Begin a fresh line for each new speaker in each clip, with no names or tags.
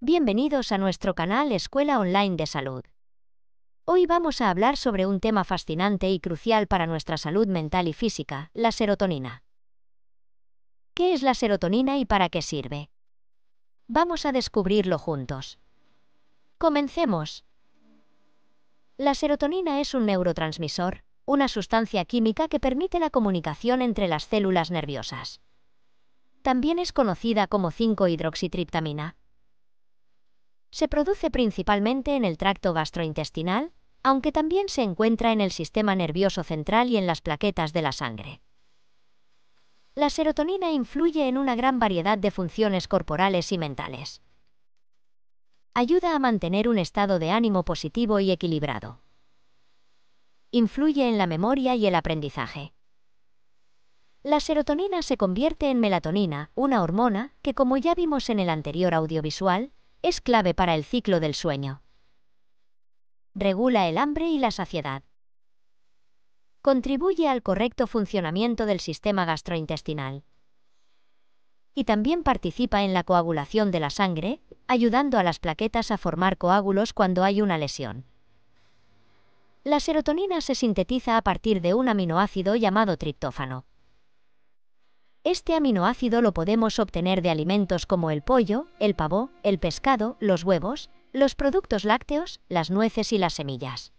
Bienvenidos a nuestro canal Escuela Online de Salud. Hoy vamos a hablar sobre un tema fascinante y crucial para nuestra salud mental y física, la serotonina. ¿Qué es la serotonina y para qué sirve? Vamos a descubrirlo juntos. Comencemos. La serotonina es un neurotransmisor, una sustancia química que permite la comunicación entre las células nerviosas. También es conocida como 5-hidroxitriptamina, se produce principalmente en el tracto gastrointestinal, aunque también se encuentra en el sistema nervioso central y en las plaquetas de la sangre. La serotonina influye en una gran variedad de funciones corporales y mentales. Ayuda a mantener un estado de ánimo positivo y equilibrado. Influye en la memoria y el aprendizaje. La serotonina se convierte en melatonina, una hormona que, como ya vimos en el anterior audiovisual, es clave para el ciclo del sueño. Regula el hambre y la saciedad. Contribuye al correcto funcionamiento del sistema gastrointestinal. Y también participa en la coagulación de la sangre, ayudando a las plaquetas a formar coágulos cuando hay una lesión. La serotonina se sintetiza a partir de un aminoácido llamado triptófano. Este aminoácido lo podemos obtener de alimentos como el pollo, el pavo, el pescado, los huevos, los productos lácteos, las nueces y las semillas.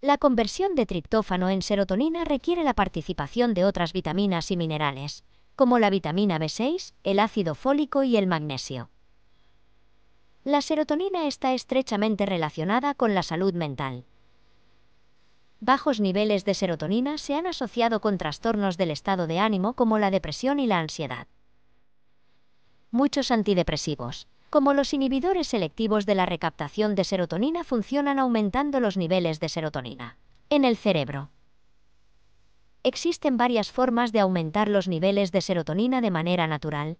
La conversión de triptófano en serotonina requiere la participación de otras vitaminas y minerales, como la vitamina B6, el ácido fólico y el magnesio. La serotonina está estrechamente relacionada con la salud mental bajos niveles de serotonina se han asociado con trastornos del estado de ánimo como la depresión y la ansiedad. Muchos antidepresivos, como los inhibidores selectivos de la recaptación de serotonina, funcionan aumentando los niveles de serotonina en el cerebro. Existen varias formas de aumentar los niveles de serotonina de manera natural.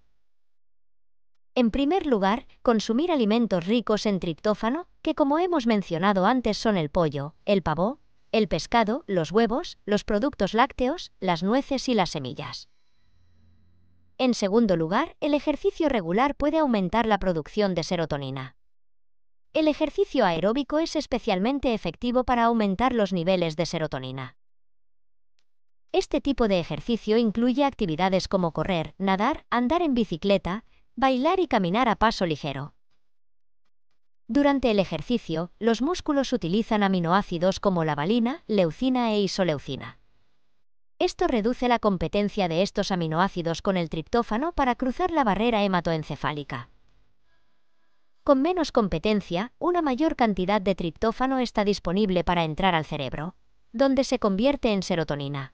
En primer lugar, consumir alimentos ricos en triptófano, que como hemos mencionado antes son el pollo, el pavo, el pescado, los huevos, los productos lácteos, las nueces y las semillas. En segundo lugar, el ejercicio regular puede aumentar la producción de serotonina. El ejercicio aeróbico es especialmente efectivo para aumentar los niveles de serotonina. Este tipo de ejercicio incluye actividades como correr, nadar, andar en bicicleta, bailar y caminar a paso ligero. Durante el ejercicio, los músculos utilizan aminoácidos como la valina, leucina e isoleucina. Esto reduce la competencia de estos aminoácidos con el triptófano para cruzar la barrera hematoencefálica. Con menos competencia, una mayor cantidad de triptófano está disponible para entrar al cerebro, donde se convierte en serotonina.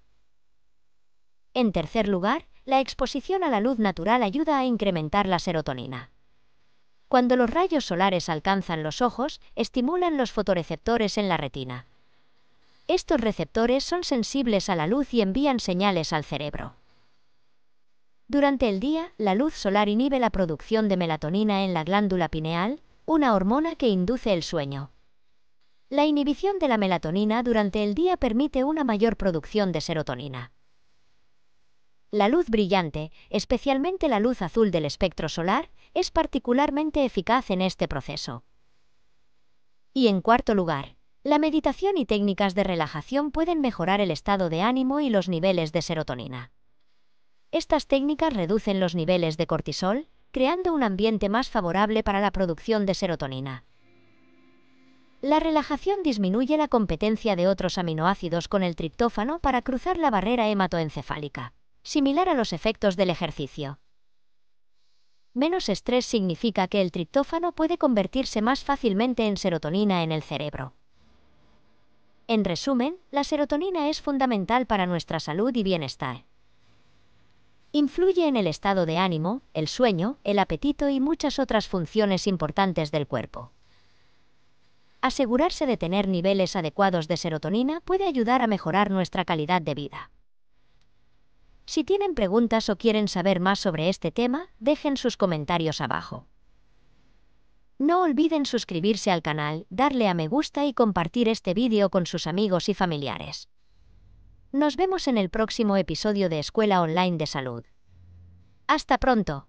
En tercer lugar, la exposición a la luz natural ayuda a incrementar la serotonina. Cuando los rayos solares alcanzan los ojos, estimulan los fotoreceptores en la retina. Estos receptores son sensibles a la luz y envían señales al cerebro. Durante el día, la luz solar inhibe la producción de melatonina en la glándula pineal, una hormona que induce el sueño. La inhibición de la melatonina durante el día permite una mayor producción de serotonina. La luz brillante, especialmente la luz azul del espectro solar, es particularmente eficaz en este proceso. Y en cuarto lugar, la meditación y técnicas de relajación pueden mejorar el estado de ánimo y los niveles de serotonina. Estas técnicas reducen los niveles de cortisol, creando un ambiente más favorable para la producción de serotonina. La relajación disminuye la competencia de otros aminoácidos con el triptófano para cruzar la barrera hematoencefálica, similar a los efectos del ejercicio menos estrés significa que el triptófano puede convertirse más fácilmente en serotonina en el cerebro. En resumen, la serotonina es fundamental para nuestra salud y bienestar. Influye en el estado de ánimo, el sueño, el apetito y muchas otras funciones importantes del cuerpo. Asegurarse de tener niveles adecuados de serotonina puede ayudar a mejorar nuestra calidad de vida. Si tienen preguntas o quieren saber más sobre este tema, dejen sus comentarios abajo. No olviden suscribirse al canal, darle a me gusta y compartir este vídeo con sus amigos y familiares. Nos vemos en el próximo episodio de Escuela Online de Salud. ¡Hasta pronto!